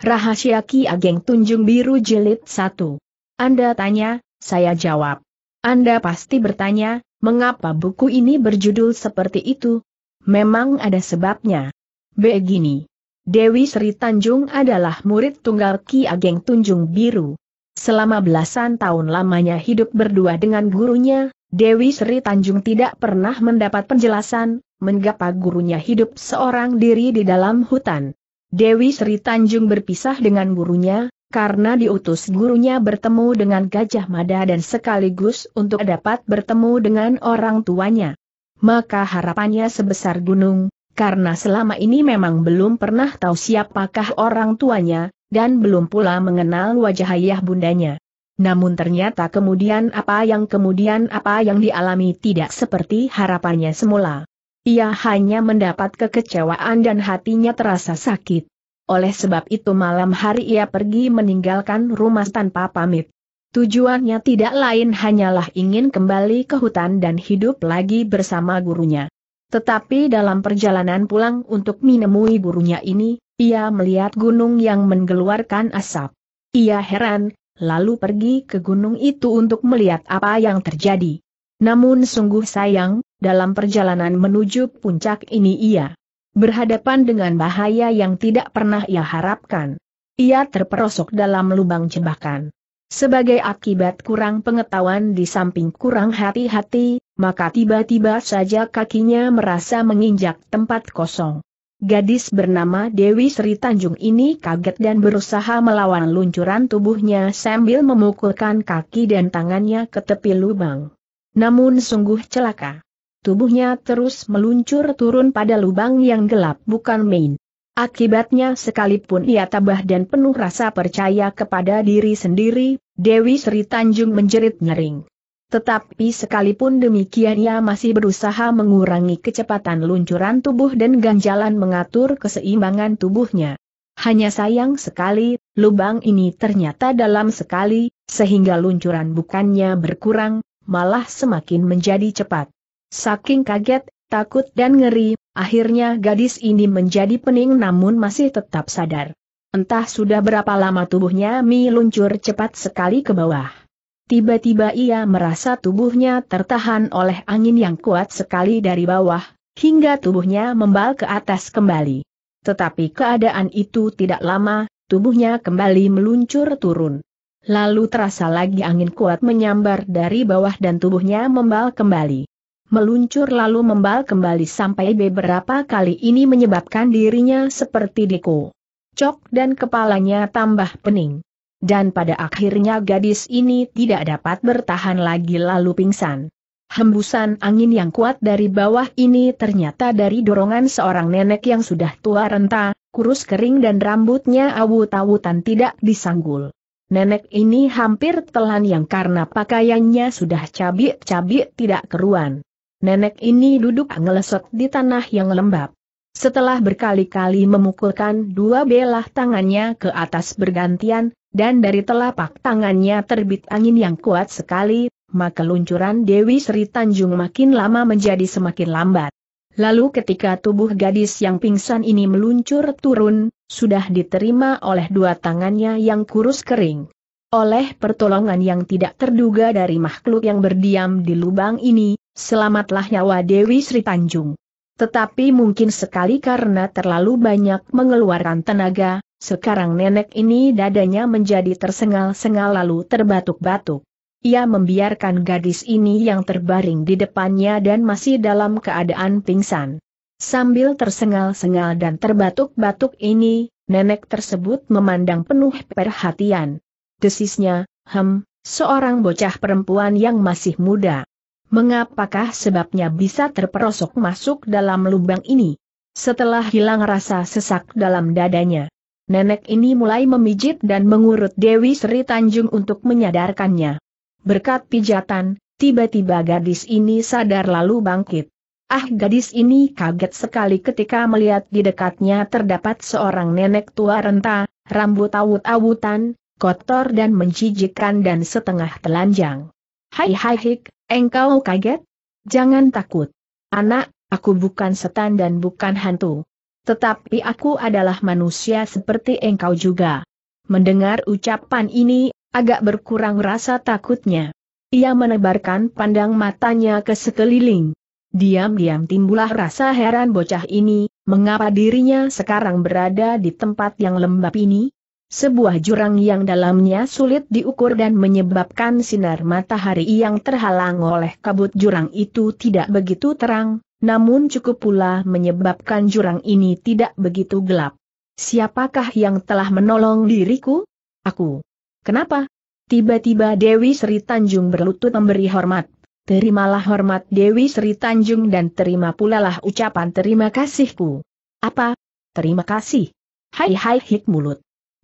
Rahasia Ki Ageng Tunjung Biru Jilid 1. Anda tanya, saya jawab. Anda pasti bertanya, mengapa buku ini berjudul seperti itu? Memang ada sebabnya. Begini. Dewi Sri Tanjung adalah murid tunggal Ki Ageng Tunjung Biru. Selama belasan tahun lamanya hidup berdua dengan gurunya, Dewi Sri Tanjung tidak pernah mendapat penjelasan, mengapa gurunya hidup seorang diri di dalam hutan. Dewi Sri Tanjung berpisah dengan gurunya, karena diutus gurunya bertemu dengan Gajah Mada dan sekaligus untuk dapat bertemu dengan orang tuanya. Maka harapannya sebesar gunung, karena selama ini memang belum pernah tahu siapakah orang tuanya, dan belum pula mengenal wajah ayah bundanya. Namun ternyata kemudian apa yang kemudian apa yang dialami tidak seperti harapannya semula ia hanya mendapat kekecewaan dan hatinya terasa sakit. Oleh sebab itu malam hari ia pergi meninggalkan rumah tanpa pamit. Tujuannya tidak lain hanyalah ingin kembali ke hutan dan hidup lagi bersama gurunya. Tetapi dalam perjalanan pulang untuk menemui gurunya ini, ia melihat gunung yang mengeluarkan asap. Ia heran, lalu pergi ke gunung itu untuk melihat apa yang terjadi. Namun sungguh sayang, dalam perjalanan menuju puncak ini ia berhadapan dengan bahaya yang tidak pernah ia harapkan. Ia terperosok dalam lubang jebakan. Sebagai akibat kurang pengetahuan di samping kurang hati-hati, maka tiba-tiba saja kakinya merasa menginjak tempat kosong. Gadis bernama Dewi Sri Tanjung ini kaget dan berusaha melawan luncuran tubuhnya sambil memukulkan kaki dan tangannya ke tepi lubang. Namun sungguh celaka. Tubuhnya terus meluncur turun pada lubang yang gelap bukan main. Akibatnya sekalipun ia tabah dan penuh rasa percaya kepada diri sendiri, Dewi Sri Tanjung menjerit nyering. Tetapi sekalipun demikian ia masih berusaha mengurangi kecepatan luncuran tubuh dan ganjalan mengatur keseimbangan tubuhnya. Hanya sayang sekali, lubang ini ternyata dalam sekali, sehingga luncuran bukannya berkurang, malah semakin menjadi cepat. Saking kaget, takut dan ngeri, akhirnya gadis ini menjadi pening namun masih tetap sadar. Entah sudah berapa lama tubuhnya mi luncur cepat sekali ke bawah. Tiba-tiba ia merasa tubuhnya tertahan oleh angin yang kuat sekali dari bawah, hingga tubuhnya membal ke atas kembali. Tetapi keadaan itu tidak lama, tubuhnya kembali meluncur turun. Lalu terasa lagi angin kuat menyambar dari bawah dan tubuhnya membal kembali meluncur lalu membal kembali sampai beberapa kali ini menyebabkan dirinya seperti deko. Cok dan kepalanya tambah pening. Dan pada akhirnya gadis ini tidak dapat bertahan lagi lalu pingsan. Hembusan angin yang kuat dari bawah ini ternyata dari dorongan seorang nenek yang sudah tua renta, kurus kering dan rambutnya awut-awutan tidak disanggul. Nenek ini hampir telan yang karena pakaiannya sudah cabik-cabik tidak keruan nenek ini duduk ngelesot di tanah yang lembab. Setelah berkali-kali memukulkan dua belah tangannya ke atas bergantian, dan dari telapak tangannya terbit angin yang kuat sekali, maka luncuran Dewi Sri Tanjung makin lama menjadi semakin lambat. Lalu ketika tubuh gadis yang pingsan ini meluncur turun, sudah diterima oleh dua tangannya yang kurus kering. Oleh pertolongan yang tidak terduga dari makhluk yang berdiam di lubang ini, selamatlah nyawa Dewi Sri Tanjung. Tetapi mungkin sekali karena terlalu banyak mengeluarkan tenaga, sekarang nenek ini dadanya menjadi tersengal-sengal lalu terbatuk-batuk. Ia membiarkan gadis ini yang terbaring di depannya dan masih dalam keadaan pingsan. Sambil tersengal-sengal dan terbatuk-batuk ini, nenek tersebut memandang penuh perhatian. Desisnya, hem, seorang bocah perempuan yang masih muda. Mengapakah sebabnya bisa terperosok masuk dalam lubang ini? Setelah hilang rasa sesak dalam dadanya, nenek ini mulai memijit dan mengurut Dewi Sri Tanjung untuk menyadarkannya. Berkat pijatan, tiba-tiba gadis ini sadar lalu bangkit. Ah gadis ini kaget sekali ketika melihat di dekatnya terdapat seorang nenek tua renta, rambut awut-awutan, kotor dan menjijikkan dan setengah telanjang. Hai hai hik, Engkau kaget? Jangan takut. Anak, aku bukan setan dan bukan hantu. Tetapi aku adalah manusia seperti engkau juga. Mendengar ucapan ini, agak berkurang rasa takutnya. Ia menebarkan pandang matanya ke sekeliling. Diam-diam timbullah rasa heran bocah ini, mengapa dirinya sekarang berada di tempat yang lembab ini? Sebuah jurang yang dalamnya sulit diukur dan menyebabkan sinar matahari yang terhalang oleh kabut jurang itu tidak begitu terang, namun cukup pula menyebabkan jurang ini tidak begitu gelap. Siapakah yang telah menolong diriku? Aku. Kenapa? Tiba-tiba Dewi Sri Tanjung berlutut memberi hormat. Terimalah hormat Dewi Sri Tanjung dan terima pula lah ucapan terima kasihku. Apa? Terima kasih. Hai hai hik mulut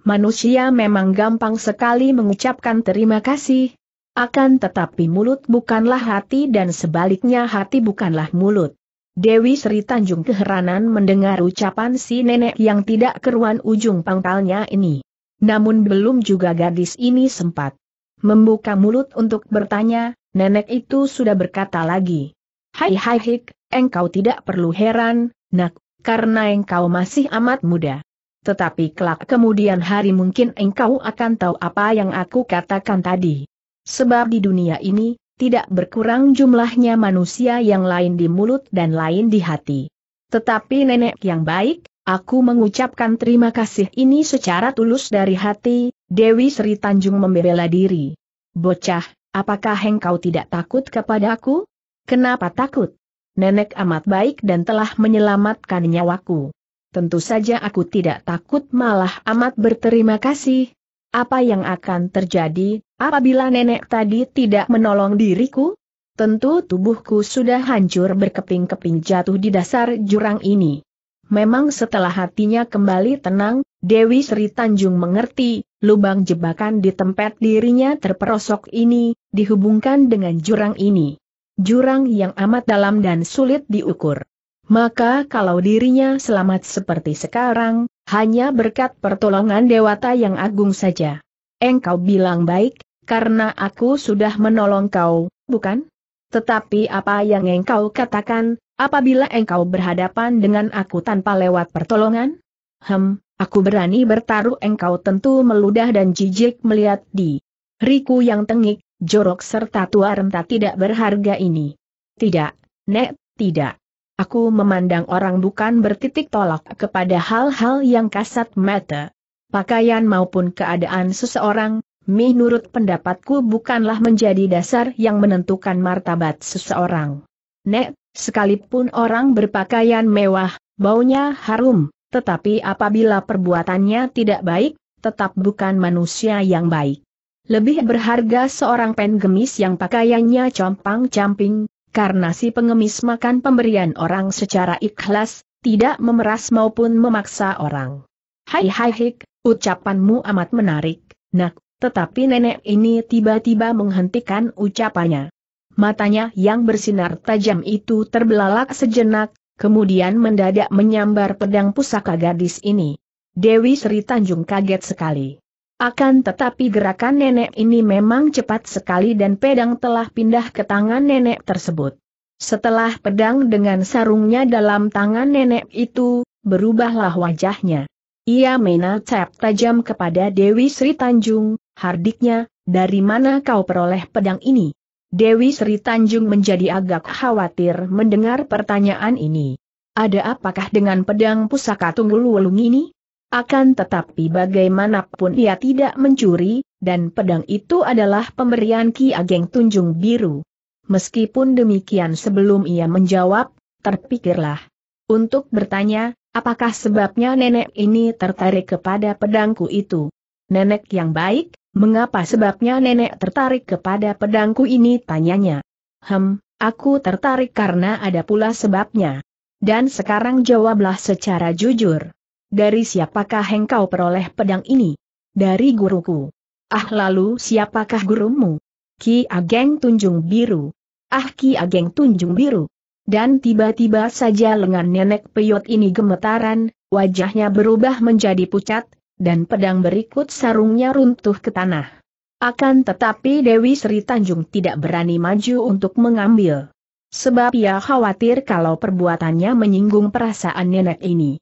manusia memang gampang sekali mengucapkan terima kasih. Akan tetapi mulut bukanlah hati dan sebaliknya hati bukanlah mulut. Dewi Sri Tanjung keheranan mendengar ucapan si nenek yang tidak keruan ujung pangkalnya ini. Namun belum juga gadis ini sempat membuka mulut untuk bertanya, nenek itu sudah berkata lagi. Hai hai hik, engkau tidak perlu heran, nak, karena engkau masih amat muda. Tetapi kelak kemudian hari mungkin engkau akan tahu apa yang aku katakan tadi. Sebab di dunia ini, tidak berkurang jumlahnya manusia yang lain di mulut dan lain di hati. Tetapi nenek yang baik, aku mengucapkan terima kasih ini secara tulus dari hati, Dewi Sri Tanjung membela diri. Bocah, apakah engkau tidak takut kepadaku? Kenapa takut? Nenek amat baik dan telah menyelamatkan nyawaku tentu saja aku tidak takut malah amat berterima kasih. Apa yang akan terjadi, apabila nenek tadi tidak menolong diriku? Tentu tubuhku sudah hancur berkeping-keping jatuh di dasar jurang ini. Memang setelah hatinya kembali tenang, Dewi Sri Tanjung mengerti, lubang jebakan di tempat dirinya terperosok ini, dihubungkan dengan jurang ini. Jurang yang amat dalam dan sulit diukur. Maka kalau dirinya selamat seperti sekarang, hanya berkat pertolongan Dewata yang agung saja. Engkau bilang baik, karena aku sudah menolong kau, bukan? Tetapi apa yang engkau katakan, apabila engkau berhadapan dengan aku tanpa lewat pertolongan? Hem, aku berani bertaruh engkau tentu meludah dan jijik melihat di Riku yang tengik, jorok serta tua renta tidak berharga ini. Tidak, Nek, tidak. Aku memandang orang bukan bertitik tolak kepada hal-hal yang kasat mata. Pakaian maupun keadaan seseorang, menurut pendapatku bukanlah menjadi dasar yang menentukan martabat seseorang. Nek, sekalipun orang berpakaian mewah, baunya harum, tetapi apabila perbuatannya tidak baik, tetap bukan manusia yang baik. Lebih berharga seorang pengemis yang pakaiannya compang-camping, karena si pengemis makan pemberian orang secara ikhlas, tidak memeras maupun memaksa orang. Hai hai hik, ucapanmu amat menarik, nak, tetapi nenek ini tiba-tiba menghentikan ucapannya. Matanya yang bersinar tajam itu terbelalak sejenak, kemudian mendadak menyambar pedang pusaka gadis ini. Dewi Sri Tanjung kaget sekali. Akan tetapi gerakan nenek ini memang cepat sekali dan pedang telah pindah ke tangan nenek tersebut. Setelah pedang dengan sarungnya dalam tangan nenek itu, berubahlah wajahnya. Ia menatap tajam kepada Dewi Sri Tanjung, hardiknya, dari mana kau peroleh pedang ini? Dewi Sri Tanjung menjadi agak khawatir mendengar pertanyaan ini. Ada apakah dengan pedang pusaka Tunggul Wulung ini? Akan tetapi bagaimanapun ia tidak mencuri, dan pedang itu adalah pemberian Ki Ageng Tunjung Biru. Meskipun demikian sebelum ia menjawab, terpikirlah. Untuk bertanya, apakah sebabnya nenek ini tertarik kepada pedangku itu? Nenek yang baik, mengapa sebabnya nenek tertarik kepada pedangku ini? Tanyanya. Hem, aku tertarik karena ada pula sebabnya. Dan sekarang jawablah secara jujur dari siapakah engkau peroleh pedang ini? Dari guruku. Ah lalu siapakah gurumu? Ki Ageng Tunjung Biru. Ah Ki Ageng Tunjung Biru. Dan tiba-tiba saja lengan nenek peyot ini gemetaran, wajahnya berubah menjadi pucat, dan pedang berikut sarungnya runtuh ke tanah. Akan tetapi Dewi Sri Tanjung tidak berani maju untuk mengambil. Sebab ia khawatir kalau perbuatannya menyinggung perasaan nenek ini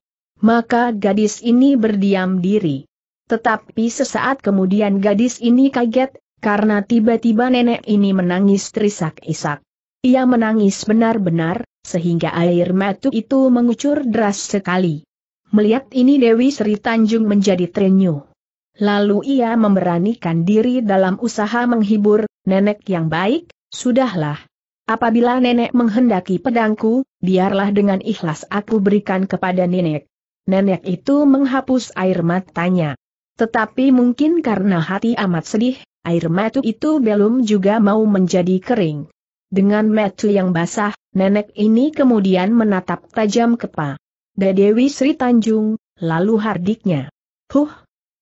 maka gadis ini berdiam diri. Tetapi sesaat kemudian gadis ini kaget, karena tiba-tiba nenek ini menangis terisak-isak. Ia menangis benar-benar, sehingga air mata itu mengucur deras sekali. Melihat ini Dewi Sri Tanjung menjadi terenyuh. Lalu ia memberanikan diri dalam usaha menghibur, nenek yang baik, sudahlah. Apabila nenek menghendaki pedangku, biarlah dengan ikhlas aku berikan kepada nenek nenek itu menghapus air matanya. Tetapi mungkin karena hati amat sedih, air mata itu belum juga mau menjadi kering. Dengan mata yang basah, nenek ini kemudian menatap tajam kepa. Pa. Dadewi Sri Tanjung, lalu hardiknya. Huh,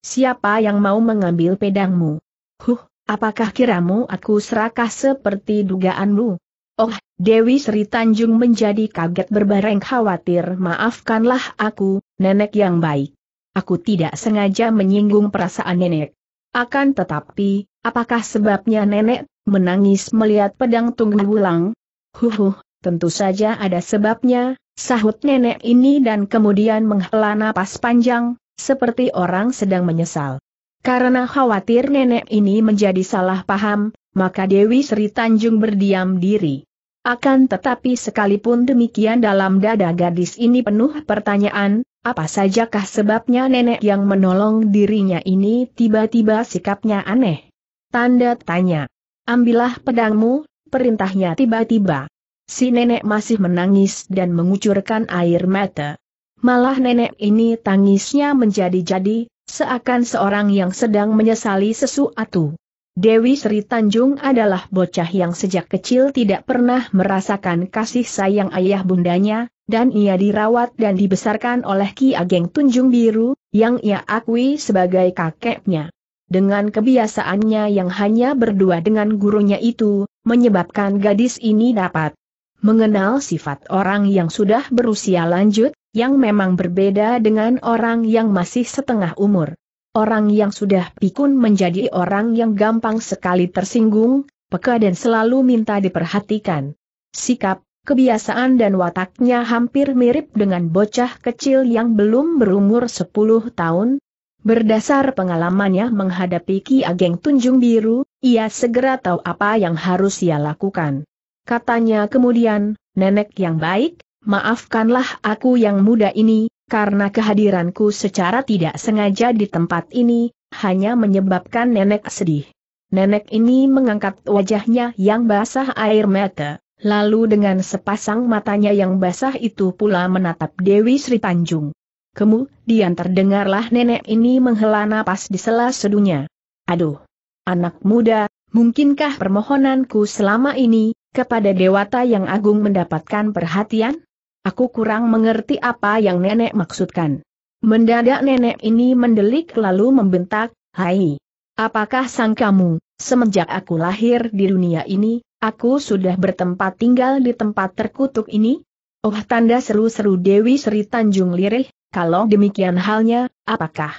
siapa yang mau mengambil pedangmu? Huh, apakah kiramu aku serakah seperti dugaanmu? Oh, Dewi Sri Tanjung menjadi kaget berbareng khawatir maafkanlah aku, nenek yang baik. Aku tidak sengaja menyinggung perasaan nenek. Akan tetapi, apakah sebabnya nenek menangis melihat pedang Tunggu Wulang? Huhuh, tentu saja ada sebabnya, sahut nenek ini dan kemudian menghela napas panjang, seperti orang sedang menyesal. Karena khawatir nenek ini menjadi salah paham, maka Dewi Sri Tanjung berdiam diri. Akan tetapi sekalipun demikian dalam dada gadis ini penuh pertanyaan, apa sajakah sebabnya nenek yang menolong dirinya ini tiba-tiba sikapnya aneh? Tanda tanya. Ambillah pedangmu, perintahnya tiba-tiba. Si nenek masih menangis dan mengucurkan air mata. Malah nenek ini tangisnya menjadi-jadi, seakan seorang yang sedang menyesali sesuatu. Dewi Sri Tanjung adalah bocah yang sejak kecil tidak pernah merasakan kasih sayang ayah bundanya, dan ia dirawat dan dibesarkan oleh Ki Ageng Tunjung Biru, yang ia akui sebagai kakeknya. Dengan kebiasaannya yang hanya berdua dengan gurunya itu, menyebabkan gadis ini dapat mengenal sifat orang yang sudah berusia lanjut, yang memang berbeda dengan orang yang masih setengah umur. Orang yang sudah pikun menjadi orang yang gampang sekali tersinggung, peka dan selalu minta diperhatikan. Sikap, kebiasaan dan wataknya hampir mirip dengan bocah kecil yang belum berumur 10 tahun. Berdasar pengalamannya menghadapi Ki Ageng Tunjung Biru, ia segera tahu apa yang harus ia lakukan. Katanya kemudian, nenek yang baik, maafkanlah aku yang muda ini, karena kehadiranku secara tidak sengaja di tempat ini, hanya menyebabkan nenek sedih. Nenek ini mengangkat wajahnya yang basah air mata, lalu dengan sepasang matanya yang basah itu pula menatap Dewi Sri Tanjung. Kemudian terdengarlah nenek ini menghela napas di sela sedunya. Aduh! Anak muda, mungkinkah permohonanku selama ini, kepada dewata yang agung mendapatkan perhatian? Aku kurang mengerti apa yang nenek maksudkan. Mendadak nenek ini mendelik lalu membentak, Hai, apakah sang kamu, semenjak aku lahir di dunia ini, aku sudah bertempat tinggal di tempat terkutuk ini? Oh tanda seru-seru Dewi Sri Tanjung Lirih, kalau demikian halnya, apakah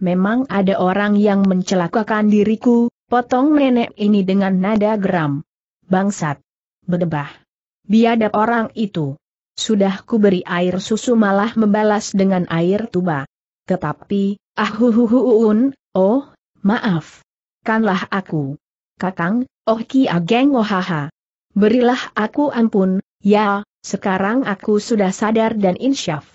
memang ada orang yang mencelakakan diriku, potong nenek ini dengan nada geram. Bangsat. Bedebah. Biadab orang itu. Sudah beri air susu malah membalas dengan air tuba. Tetapi, ahuhuhuun, oh, maaf. Kanlah aku. Kakang, oh ki ageng ohaha. Berilah aku ampun, ya, sekarang aku sudah sadar dan insyaf.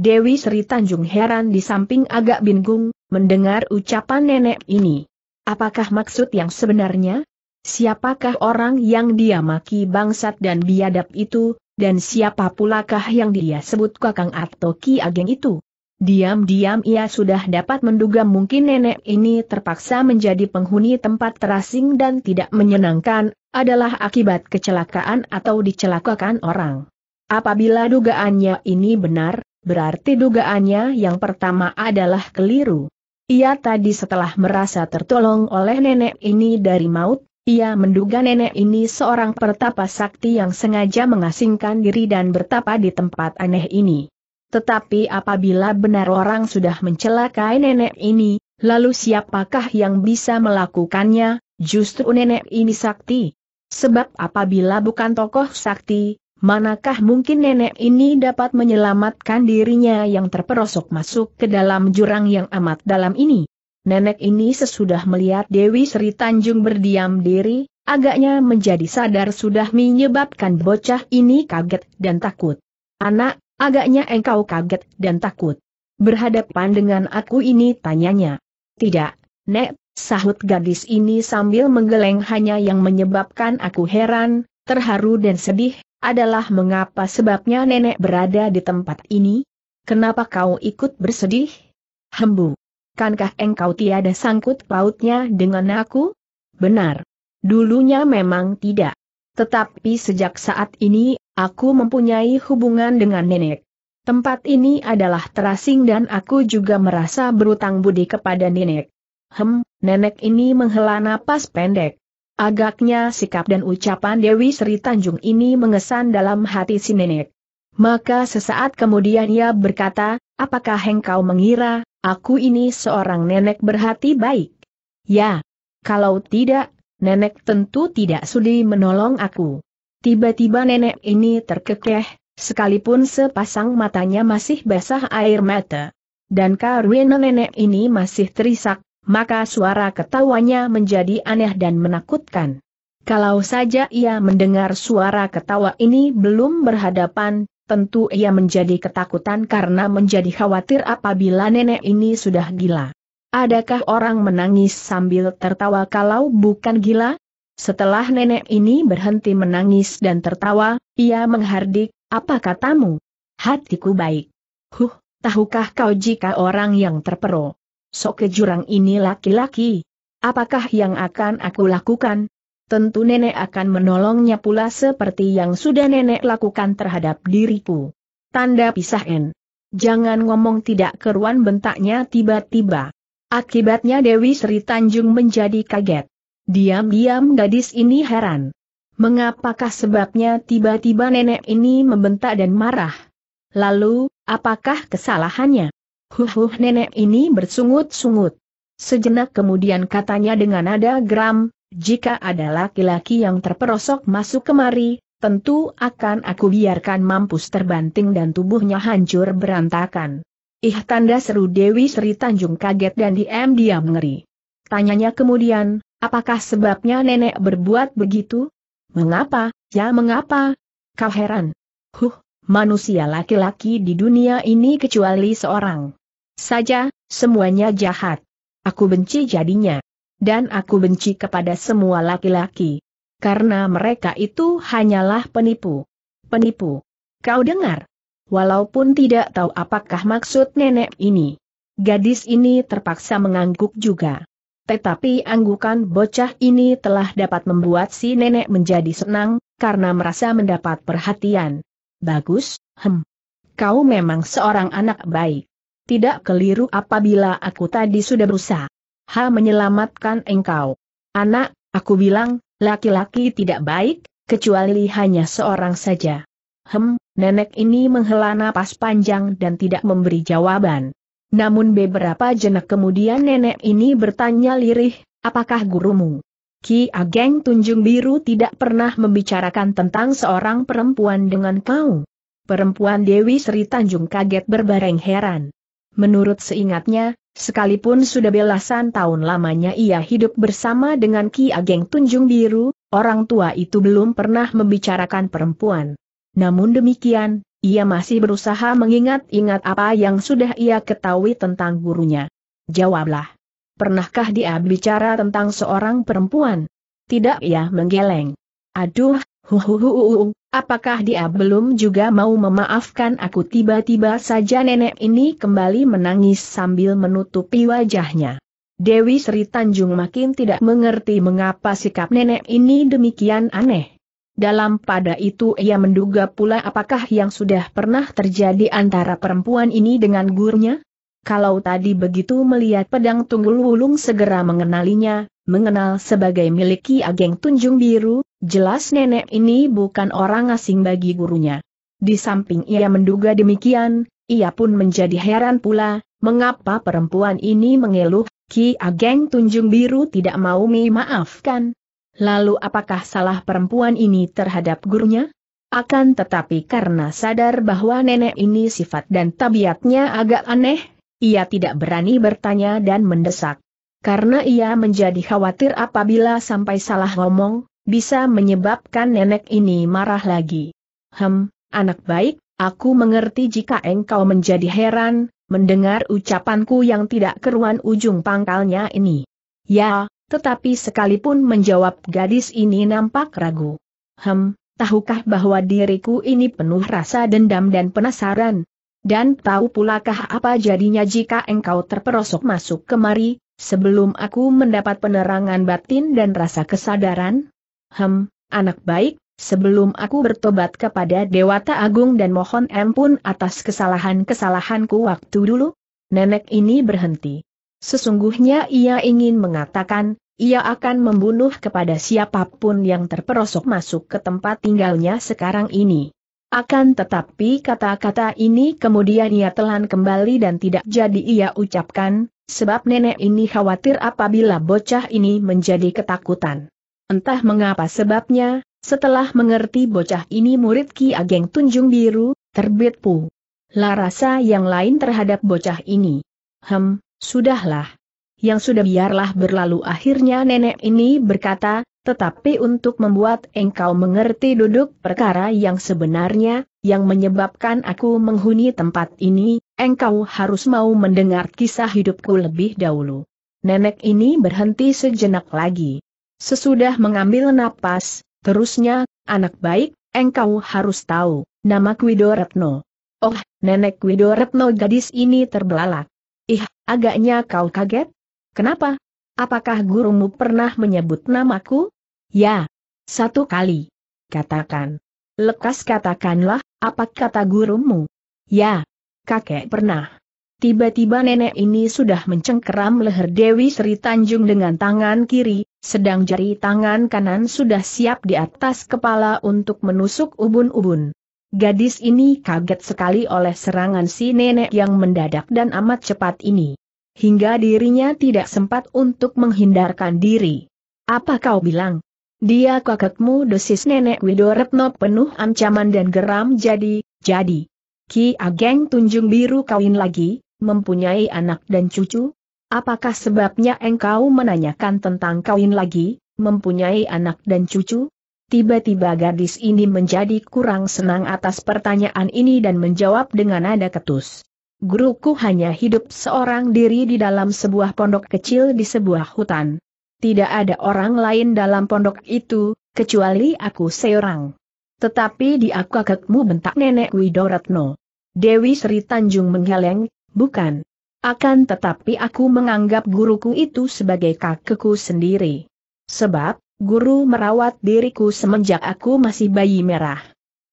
Dewi Sri Tanjung heran di samping agak bingung, mendengar ucapan nenek ini. Apakah maksud yang sebenarnya? Siapakah orang yang dia maki bangsat dan biadab itu, dan siapa pulakah yang dia sebut Kakang atau Ki Ageng itu? Diam-diam ia sudah dapat menduga mungkin nenek ini terpaksa menjadi penghuni tempat terasing dan tidak menyenangkan, adalah akibat kecelakaan atau dicelakakan orang. Apabila dugaannya ini benar, berarti dugaannya yang pertama adalah keliru. Ia tadi setelah merasa tertolong oleh nenek ini dari maut, ia menduga nenek ini seorang pertapa sakti yang sengaja mengasingkan diri dan bertapa di tempat aneh ini. Tetapi apabila benar orang sudah mencelakai nenek ini, lalu siapakah yang bisa melakukannya, justru nenek ini sakti. Sebab apabila bukan tokoh sakti, manakah mungkin nenek ini dapat menyelamatkan dirinya yang terperosok masuk ke dalam jurang yang amat dalam ini? nenek ini sesudah melihat Dewi Sri Tanjung berdiam diri, agaknya menjadi sadar sudah menyebabkan bocah ini kaget dan takut. Anak, agaknya engkau kaget dan takut. Berhadapan dengan aku ini tanyanya. Tidak, Nek, sahut gadis ini sambil menggeleng hanya yang menyebabkan aku heran, terharu dan sedih, adalah mengapa sebabnya nenek berada di tempat ini? Kenapa kau ikut bersedih? Hembu bukankah engkau tiada sangkut pautnya dengan aku? Benar. Dulunya memang tidak. Tetapi sejak saat ini, aku mempunyai hubungan dengan nenek. Tempat ini adalah terasing dan aku juga merasa berutang budi kepada nenek. Hem, nenek ini menghela napas pendek. Agaknya sikap dan ucapan Dewi Sri Tanjung ini mengesan dalam hati si nenek. Maka sesaat kemudian ia berkata, apakah engkau mengira, Aku ini seorang nenek berhati baik. Ya, kalau tidak, nenek tentu tidak sudi menolong aku. Tiba-tiba nenek ini terkekeh, sekalipun sepasang matanya masih basah air mata. Dan karena nenek ini masih terisak, maka suara ketawanya menjadi aneh dan menakutkan. Kalau saja ia mendengar suara ketawa ini belum berhadapan tentu ia menjadi ketakutan karena menjadi khawatir apabila nenek ini sudah gila. Adakah orang menangis sambil tertawa kalau bukan gila? Setelah nenek ini berhenti menangis dan tertawa, ia menghardik, apa katamu? Hatiku baik. Huh, tahukah kau jika orang yang terperok? Sok jurang ini laki-laki. Apakah yang akan aku lakukan? tentu nenek akan menolongnya pula seperti yang sudah nenek lakukan terhadap diriku. Tanda pisah N. Jangan ngomong tidak keruan bentaknya tiba-tiba. Akibatnya Dewi Sri Tanjung menjadi kaget. Diam-diam gadis ini heran. Mengapakah sebabnya tiba-tiba nenek ini membentak dan marah? Lalu, apakah kesalahannya? Huhuh nenek ini bersungut-sungut. Sejenak kemudian katanya dengan nada geram, jika ada laki-laki yang terperosok masuk kemari, tentu akan aku biarkan mampus terbanting dan tubuhnya hancur berantakan. Ih tanda seru Dewi Sri Tanjung kaget dan diam-diam ngeri. Tanyanya kemudian, apakah sebabnya nenek berbuat begitu? Mengapa, ya mengapa? Kau heran. Huh, manusia laki-laki di dunia ini kecuali seorang. Saja, semuanya jahat. Aku benci jadinya dan aku benci kepada semua laki-laki. Karena mereka itu hanyalah penipu. Penipu. Kau dengar? Walaupun tidak tahu apakah maksud nenek ini. Gadis ini terpaksa mengangguk juga. Tetapi anggukan bocah ini telah dapat membuat si nenek menjadi senang, karena merasa mendapat perhatian. Bagus, hem. Kau memang seorang anak baik. Tidak keliru apabila aku tadi sudah berusaha Ha menyelamatkan engkau. Anak, aku bilang, laki-laki tidak baik, kecuali hanya seorang saja. Hem, nenek ini menghela napas panjang dan tidak memberi jawaban. Namun beberapa jenak kemudian nenek ini bertanya lirih, apakah gurumu? Ki Ageng Tunjung Biru tidak pernah membicarakan tentang seorang perempuan dengan kau. Perempuan Dewi Sri Tanjung kaget berbareng heran. Menurut seingatnya, Sekalipun sudah belasan tahun lamanya ia hidup bersama dengan Ki Ageng Tunjung Biru, orang tua itu belum pernah membicarakan perempuan. Namun demikian, ia masih berusaha mengingat-ingat apa yang sudah ia ketahui tentang gurunya. Jawablah. Pernahkah dia bicara tentang seorang perempuan? Tidak ia ya, menggeleng. Aduh, Huhuhuhu, apakah dia belum juga mau memaafkan aku tiba-tiba saja nenek ini kembali menangis sambil menutupi wajahnya. Dewi Sri Tanjung makin tidak mengerti mengapa sikap nenek ini demikian aneh. Dalam pada itu ia menduga pula apakah yang sudah pernah terjadi antara perempuan ini dengan gurunya? Kalau tadi begitu melihat pedang tunggul wulung segera mengenalinya, mengenal sebagai miliki ageng Tunjung Biru, jelas nenek ini bukan orang asing bagi gurunya. Di samping ia menduga demikian, ia pun menjadi heran pula, mengapa perempuan ini mengeluh, Ki Ageng Tunjung Biru tidak mau memaafkan. Lalu apakah salah perempuan ini terhadap gurunya? Akan tetapi karena sadar bahwa nenek ini sifat dan tabiatnya agak aneh, ia tidak berani bertanya dan mendesak karena ia menjadi khawatir apabila sampai salah ngomong, bisa menyebabkan nenek ini marah lagi. Hem, anak baik, aku mengerti jika engkau menjadi heran, mendengar ucapanku yang tidak keruan ujung pangkalnya ini. Ya, tetapi sekalipun menjawab gadis ini nampak ragu. Hem, tahukah bahwa diriku ini penuh rasa dendam dan penasaran? Dan tahu pulakah apa jadinya jika engkau terperosok masuk kemari, Sebelum aku mendapat penerangan batin dan rasa kesadaran? Hem, anak baik, sebelum aku bertobat kepada Dewata Agung dan mohon ampun atas kesalahan-kesalahanku waktu dulu, nenek ini berhenti. Sesungguhnya ia ingin mengatakan, ia akan membunuh kepada siapapun yang terperosok masuk ke tempat tinggalnya sekarang ini. Akan tetapi kata-kata ini kemudian ia telan kembali dan tidak jadi ia ucapkan, Sebab nenek ini khawatir apabila bocah ini menjadi ketakutan. Entah mengapa sebabnya, setelah mengerti bocah ini murid Ki Ageng Tunjung Biru, terbit pu. Lah rasa yang lain terhadap bocah ini. Hem, sudahlah. Yang sudah biarlah berlalu akhirnya nenek ini berkata, tetapi untuk membuat engkau mengerti duduk perkara yang sebenarnya, yang menyebabkan aku menghuni tempat ini, engkau harus mau mendengar kisah hidupku lebih dahulu. Nenek ini berhenti sejenak lagi. Sesudah mengambil napas, terusnya, anak baik, engkau harus tahu, nama Widoretno. Oh, nenek Widoretno gadis ini terbelalak. Ih, agaknya kau kaget? Kenapa? Apakah gurumu pernah menyebut namaku? Ya. Satu kali. Katakan. Lekas katakanlah, apa kata gurumu? Ya. Kakek pernah. Tiba-tiba nenek ini sudah mencengkeram leher Dewi Sri Tanjung dengan tangan kiri, sedang jari tangan kanan sudah siap di atas kepala untuk menusuk ubun-ubun. Gadis ini kaget sekali oleh serangan si nenek yang mendadak dan amat cepat ini hingga dirinya tidak sempat untuk menghindarkan diri. Apa kau bilang? Dia kakekmu dosis nenek Widoretno penuh ancaman dan geram jadi, jadi. Ki Ageng Tunjung Biru kawin lagi, mempunyai anak dan cucu? Apakah sebabnya engkau menanyakan tentang kawin lagi, mempunyai anak dan cucu? Tiba-tiba gadis ini menjadi kurang senang atas pertanyaan ini dan menjawab dengan nada ketus guruku hanya hidup seorang diri di dalam sebuah pondok kecil di sebuah hutan. Tidak ada orang lain dalam pondok itu, kecuali aku seorang. Tetapi di aku kakekmu bentak nenek Widoratno. Dewi Sri Tanjung menggeleng, bukan. Akan tetapi aku menganggap guruku itu sebagai kakekku sendiri. Sebab, guru merawat diriku semenjak aku masih bayi merah.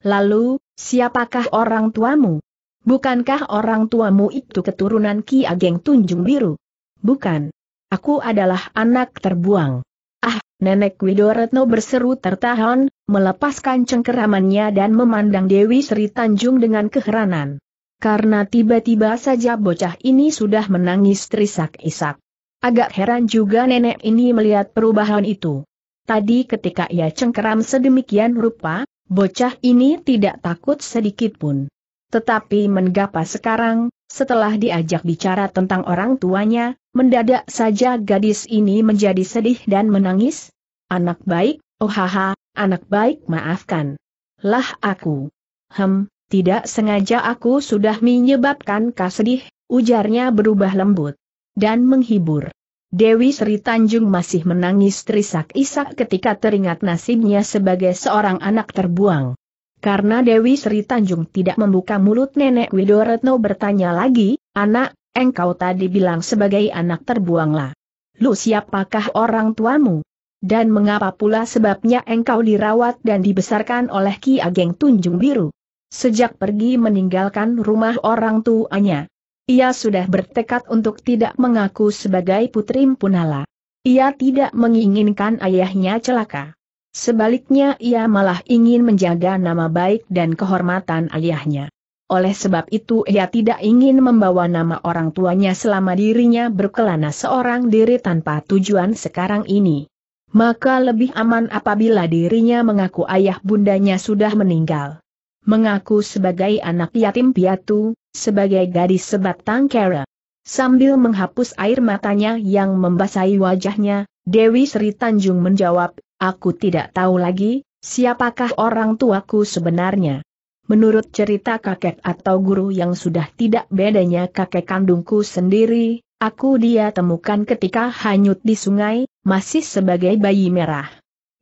Lalu, siapakah orang tuamu? Bukankah orang tuamu itu keturunan Ki Ageng Tunjung Biru? Bukan. Aku adalah anak terbuang. Ah, Nenek Widoretno berseru tertahan, melepaskan cengkeramannya dan memandang Dewi Sri Tanjung dengan keheranan. Karena tiba-tiba saja bocah ini sudah menangis terisak-isak. Agak heran juga nenek ini melihat perubahan itu. Tadi ketika ia cengkeram sedemikian rupa, bocah ini tidak takut sedikit pun. Tetapi menggapa sekarang, setelah diajak bicara tentang orang tuanya, mendadak saja gadis ini menjadi sedih dan menangis. Anak baik, oh haha, anak baik maafkan. Lah aku. Hem, tidak sengaja aku sudah menyebabkan sedih, ujarnya berubah lembut. Dan menghibur. Dewi Sri Tanjung masih menangis terisak-isak ketika teringat nasibnya sebagai seorang anak terbuang. Karena Dewi Sri Tanjung tidak membuka mulut Nenek Widoretno bertanya lagi, anak, engkau tadi bilang sebagai anak terbuanglah. Lu siapakah orang tuamu? Dan mengapa pula sebabnya engkau dirawat dan dibesarkan oleh Ki Ageng Tunjung Biru? Sejak pergi meninggalkan rumah orang tuanya, ia sudah bertekad untuk tidak mengaku sebagai putri Punala. Ia tidak menginginkan ayahnya celaka. Sebaliknya ia malah ingin menjaga nama baik dan kehormatan ayahnya. Oleh sebab itu ia tidak ingin membawa nama orang tuanya selama dirinya berkelana seorang diri tanpa tujuan sekarang ini. Maka lebih aman apabila dirinya mengaku ayah bundanya sudah meninggal. Mengaku sebagai anak yatim piatu, sebagai gadis sebatang kera. Sambil menghapus air matanya yang membasahi wajahnya, Dewi Sri Tanjung menjawab, Aku tidak tahu lagi, siapakah orang tuaku sebenarnya. Menurut cerita kakek atau guru yang sudah tidak bedanya kakek kandungku sendiri, aku dia temukan ketika hanyut di sungai, masih sebagai bayi merah.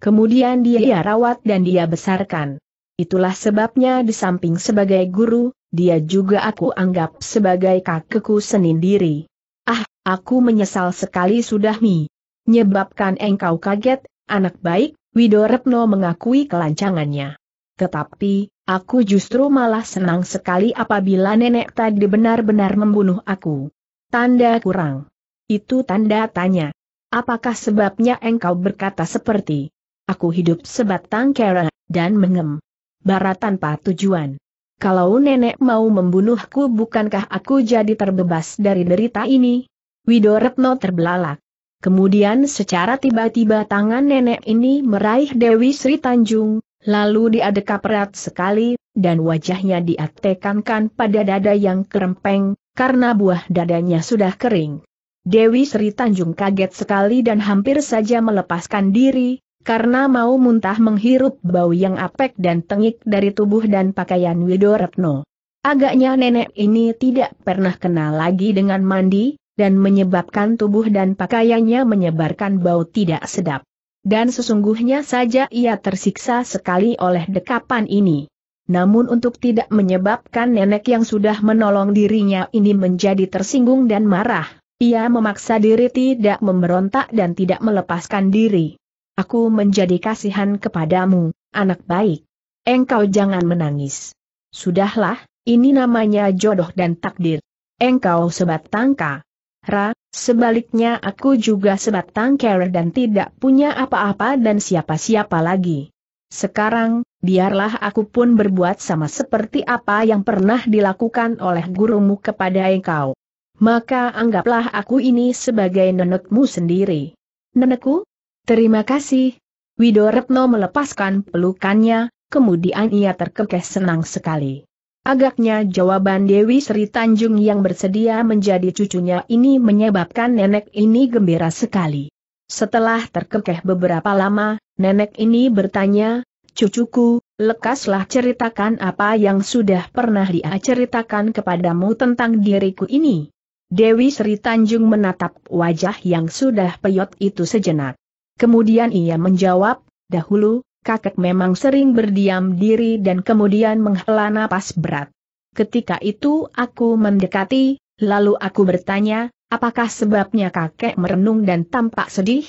Kemudian dia rawat dan dia besarkan. Itulah sebabnya di samping sebagai guru, dia juga aku anggap sebagai kakekku sendiri. Ah, aku menyesal sekali sudah mi. Nyebabkan engkau kaget, Anak baik, Wido Repno mengakui kelancangannya. Tetapi, aku justru malah senang sekali apabila nenek tadi benar-benar membunuh aku. Tanda kurang. Itu tanda tanya. Apakah sebabnya engkau berkata seperti, aku hidup sebatang kera, dan mengem. Bara tanpa tujuan. Kalau nenek mau membunuhku bukankah aku jadi terbebas dari derita ini? Widoretno terbelalak. Kemudian secara tiba-tiba tangan nenek ini meraih Dewi Sri Tanjung, lalu diadekap erat sekali, dan wajahnya diatekankan pada dada yang kerempeng, karena buah dadanya sudah kering. Dewi Sri Tanjung kaget sekali dan hampir saja melepaskan diri, karena mau muntah menghirup bau yang apek dan tengik dari tubuh dan pakaian Widoretno. Agaknya nenek ini tidak pernah kenal lagi dengan mandi, dan menyebabkan tubuh dan pakaiannya menyebarkan bau tidak sedap. Dan sesungguhnya saja ia tersiksa sekali oleh dekapan ini. Namun untuk tidak menyebabkan nenek yang sudah menolong dirinya ini menjadi tersinggung dan marah, ia memaksa diri tidak memberontak dan tidak melepaskan diri. Aku menjadi kasihan kepadamu, anak baik. Engkau jangan menangis. Sudahlah, ini namanya jodoh dan takdir. Engkau sebatang tangka. Ra, sebaliknya aku juga sebatang kera dan tidak punya apa-apa dan siapa-siapa lagi. Sekarang, biarlah aku pun berbuat sama seperti apa yang pernah dilakukan oleh gurumu kepada engkau. Maka anggaplah aku ini sebagai nenekmu sendiri. Nenekku? Terima kasih. Widoretno melepaskan pelukannya, kemudian ia terkekeh senang sekali. Agaknya jawaban Dewi Sri Tanjung yang bersedia menjadi cucunya ini menyebabkan nenek ini gembira sekali. Setelah terkekeh beberapa lama, nenek ini bertanya, Cucuku, lekaslah ceritakan apa yang sudah pernah dia ceritakan kepadamu tentang diriku ini. Dewi Sri Tanjung menatap wajah yang sudah peyot itu sejenak. Kemudian ia menjawab, dahulu, kakek memang sering berdiam diri dan kemudian menghela napas berat. Ketika itu aku mendekati, lalu aku bertanya, apakah sebabnya kakek merenung dan tampak sedih?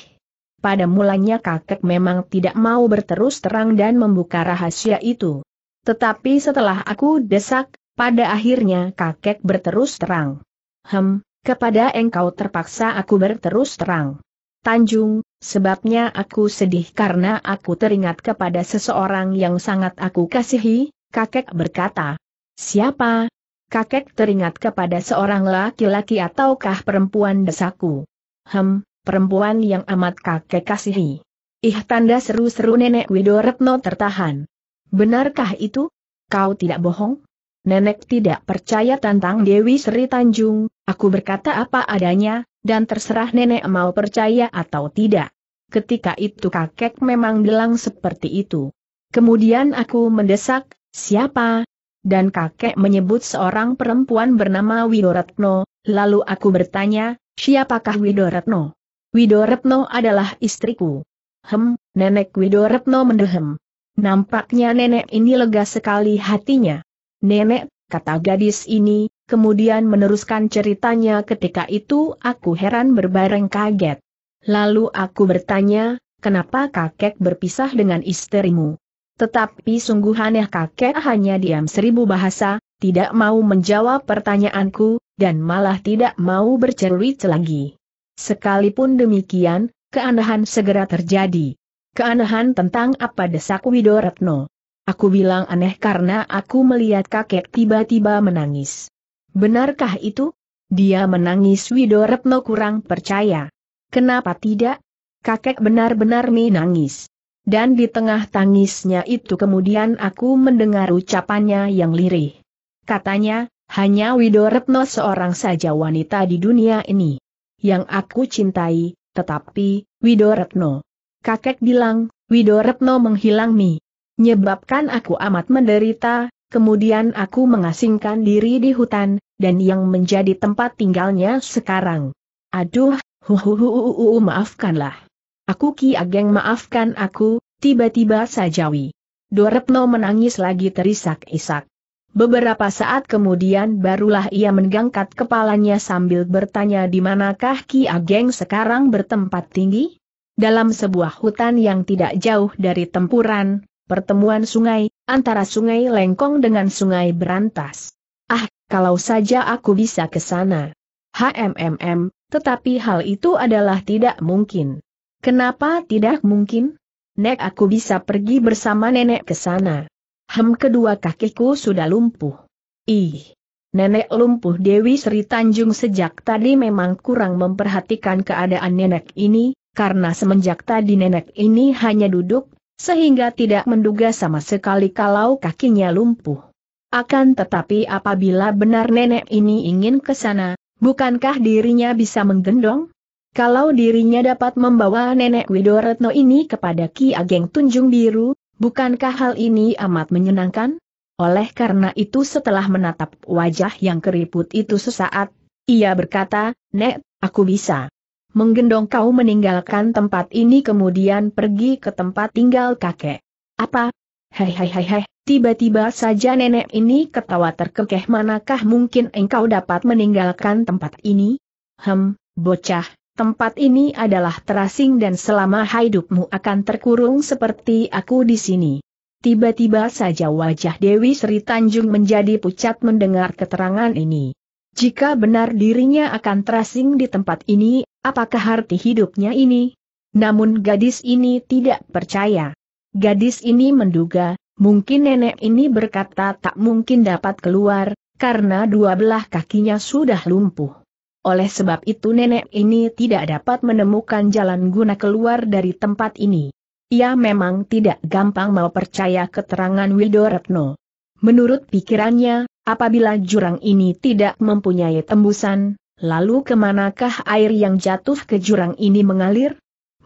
Pada mulanya kakek memang tidak mau berterus terang dan membuka rahasia itu. Tetapi setelah aku desak, pada akhirnya kakek berterus terang. Hem, kepada engkau terpaksa aku berterus terang. Tanjung, sebabnya aku sedih karena aku teringat kepada seseorang yang sangat aku kasihi, kakek berkata. Siapa? Kakek teringat kepada seorang laki-laki ataukah perempuan desaku. Hem, perempuan yang amat kakek kasihi. Ih tanda seru-seru nenek Widoretno tertahan. Benarkah itu? Kau tidak bohong? Nenek tidak percaya tentang Dewi Sri Tanjung, aku berkata apa adanya, dan terserah nenek mau percaya atau tidak. Ketika itu kakek memang bilang seperti itu. Kemudian aku mendesak, siapa? Dan kakek menyebut seorang perempuan bernama Widoretno, lalu aku bertanya, siapakah Widoretno? Widoretno adalah istriku. Hem, nenek Widoretno mendehem. Nampaknya nenek ini lega sekali hatinya. Nenek, kata gadis ini, kemudian meneruskan ceritanya ketika itu aku heran berbareng kaget. Lalu aku bertanya, kenapa kakek berpisah dengan istrimu? Tetapi sungguh aneh kakek hanya diam seribu bahasa, tidak mau menjawab pertanyaanku, dan malah tidak mau bercerit lagi. Sekalipun demikian, keanehan segera terjadi. Keanehan tentang apa desak Widoretno. Aku bilang aneh karena aku melihat kakek tiba-tiba menangis. Benarkah itu? Dia menangis Widoretno kurang percaya. Kenapa tidak? Kakek benar-benar menangis. Dan di tengah tangisnya itu kemudian aku mendengar ucapannya yang lirih. Katanya, hanya Widoretno seorang saja wanita di dunia ini. Yang aku cintai, tetapi, Widoretno. Kakek bilang, Widoretno menghilang mi. Nyebabkan aku amat menderita, kemudian aku mengasingkan diri di hutan, dan yang menjadi tempat tinggalnya sekarang. Aduh, huhuhuhuhu maafkanlah. Aku Ki Ageng maafkan aku, tiba-tiba sajawi. Dorepno menangis lagi terisak-isak. Beberapa saat kemudian barulah ia menggangkat kepalanya sambil bertanya di manakah Ki Ageng sekarang bertempat tinggi? Dalam sebuah hutan yang tidak jauh dari tempuran, pertemuan sungai, antara sungai Lengkong dengan sungai Berantas. Ah, kalau saja aku bisa ke sana. HMMM, tetapi hal itu adalah tidak mungkin. Kenapa tidak mungkin? Nek aku bisa pergi bersama nenek ke sana. Hem kedua kakiku sudah lumpuh. Ih, nenek lumpuh Dewi Sri Tanjung sejak tadi memang kurang memperhatikan keadaan nenek ini, karena semenjak tadi nenek ini hanya duduk, sehingga tidak menduga sama sekali kalau kakinya lumpuh. Akan tetapi apabila benar nenek ini ingin ke sana, bukankah dirinya bisa menggendong? Kalau dirinya dapat membawa nenek Widoretno ini kepada Ki Ageng Tunjung Biru, bukankah hal ini amat menyenangkan? Oleh karena itu setelah menatap wajah yang keriput itu sesaat, ia berkata, Nek, aku bisa menggendong kau meninggalkan tempat ini kemudian pergi ke tempat tinggal kakek. Apa, Hei hei hei hei, tiba-tiba saja nenek ini ketawa terkekeh manakah mungkin engkau dapat meninggalkan tempat ini? Hem, bocah, tempat ini adalah terasing dan selama hidupmu akan terkurung seperti aku di sini. Tiba-tiba saja wajah Dewi Sri Tanjung menjadi pucat mendengar keterangan ini. Jika benar dirinya akan terasing di tempat ini, apakah arti hidupnya ini? Namun gadis ini tidak percaya. Gadis ini menduga, mungkin nenek ini berkata tak mungkin dapat keluar, karena dua belah kakinya sudah lumpuh. Oleh sebab itu nenek ini tidak dapat menemukan jalan guna keluar dari tempat ini. Ia memang tidak gampang mau percaya keterangan Widoretno. Menurut pikirannya, apabila jurang ini tidak mempunyai tembusan, lalu kemanakah air yang jatuh ke jurang ini mengalir?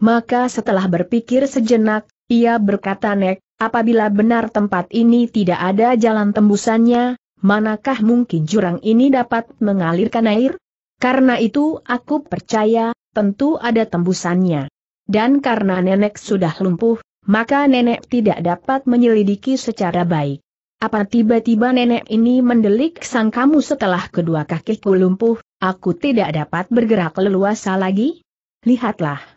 Maka setelah berpikir sejenak, ia berkata Nek, apabila benar tempat ini tidak ada jalan tembusannya, manakah mungkin jurang ini dapat mengalirkan air? Karena itu aku percaya, tentu ada tembusannya. Dan karena nenek sudah lumpuh, maka nenek tidak dapat menyelidiki secara baik. Apa tiba-tiba nenek ini mendelik sang kamu setelah kedua kakiku lumpuh, aku tidak dapat bergerak leluasa lagi? Lihatlah.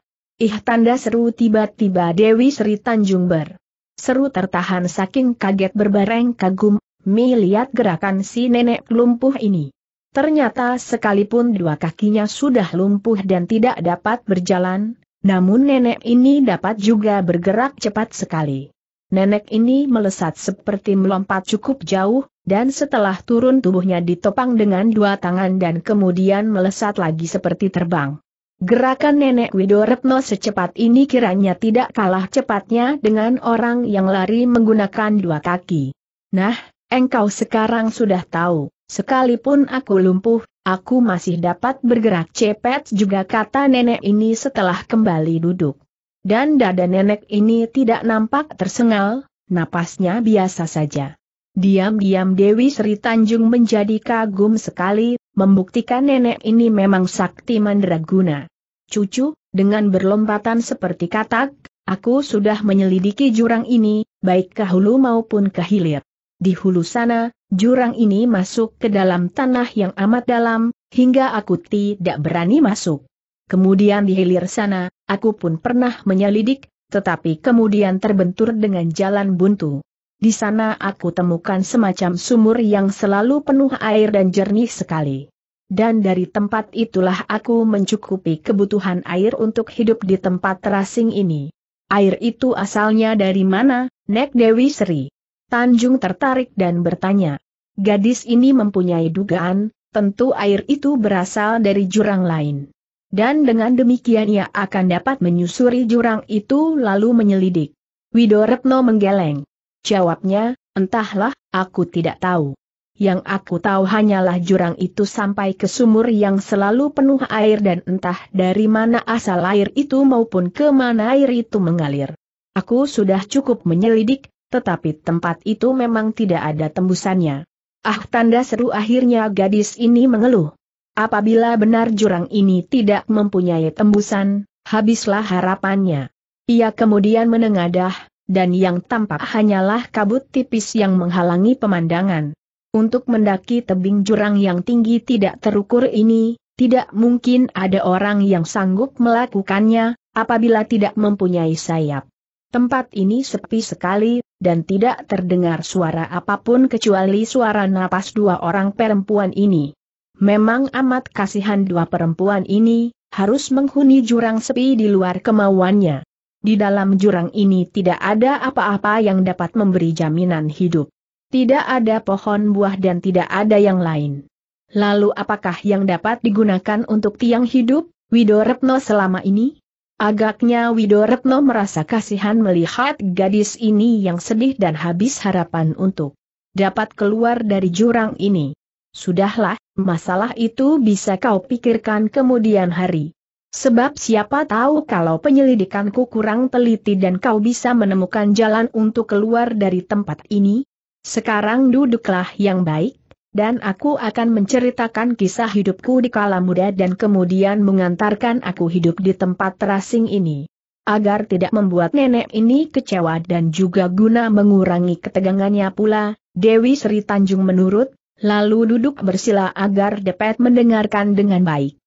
Ih tanda seru tiba-tiba Dewi Sri Tanjung Ber. Seru tertahan saking kaget berbareng kagum, Mi lihat gerakan si nenek lumpuh ini. Ternyata sekalipun dua kakinya sudah lumpuh dan tidak dapat berjalan, namun nenek ini dapat juga bergerak cepat sekali. Nenek ini melesat seperti melompat cukup jauh, dan setelah turun tubuhnya ditopang dengan dua tangan dan kemudian melesat lagi seperti terbang. Gerakan nenek Retno secepat ini kiranya tidak kalah cepatnya dengan orang yang lari menggunakan dua kaki. Nah, engkau sekarang sudah tahu, sekalipun aku lumpuh, aku masih dapat bergerak cepat juga kata nenek ini setelah kembali duduk. Dan dada nenek ini tidak nampak tersengal, napasnya biasa saja. Diam-diam Dewi Sri Tanjung menjadi kagum sekali, membuktikan nenek ini memang sakti mandraguna. Cucu, dengan berlompatan seperti katak, aku sudah menyelidiki jurang ini, baik ke hulu maupun ke hilir. Di hulu sana, jurang ini masuk ke dalam tanah yang amat dalam, hingga aku tidak berani masuk. Kemudian di hilir sana, aku pun pernah menyelidik, tetapi kemudian terbentur dengan jalan buntu. Di sana aku temukan semacam sumur yang selalu penuh air dan jernih sekali. Dan dari tempat itulah aku mencukupi kebutuhan air untuk hidup di tempat terasing ini. Air itu asalnya dari mana, Nek Dewi Sri? Tanjung tertarik dan bertanya. Gadis ini mempunyai dugaan, tentu air itu berasal dari jurang lain. Dan dengan demikian ia akan dapat menyusuri jurang itu lalu menyelidik. Widoretno menggeleng. Jawabnya, entahlah, aku tidak tahu. Yang aku tahu hanyalah jurang itu sampai ke sumur yang selalu penuh air dan entah dari mana asal air itu maupun ke mana air itu mengalir. Aku sudah cukup menyelidik, tetapi tempat itu memang tidak ada tembusannya. Ah tanda seru akhirnya gadis ini mengeluh. Apabila benar jurang ini tidak mempunyai tembusan, habislah harapannya. Ia kemudian menengadah, dan yang tampak hanyalah kabut tipis yang menghalangi pemandangan. Untuk mendaki tebing jurang yang tinggi tidak terukur ini, tidak mungkin ada orang yang sanggup melakukannya, apabila tidak mempunyai sayap. Tempat ini sepi sekali, dan tidak terdengar suara apapun kecuali suara napas dua orang perempuan ini. Memang amat kasihan dua perempuan ini, harus menghuni jurang sepi di luar kemauannya. Di dalam jurang ini tidak ada apa-apa yang dapat memberi jaminan hidup. Tidak ada pohon buah dan tidak ada yang lain. Lalu apakah yang dapat digunakan untuk tiang hidup, Widoretno selama ini? Agaknya Widoretno merasa kasihan melihat gadis ini yang sedih dan habis harapan untuk dapat keluar dari jurang ini. Sudahlah, masalah itu bisa kau pikirkan kemudian hari. Sebab siapa tahu kalau penyelidikanku kurang teliti dan kau bisa menemukan jalan untuk keluar dari tempat ini? Sekarang duduklah yang baik, dan aku akan menceritakan kisah hidupku di kala muda dan kemudian mengantarkan aku hidup di tempat terasing ini. Agar tidak membuat nenek ini kecewa dan juga guna mengurangi ketegangannya pula, Dewi Sri Tanjung menurut, lalu duduk bersila agar dapat mendengarkan dengan baik.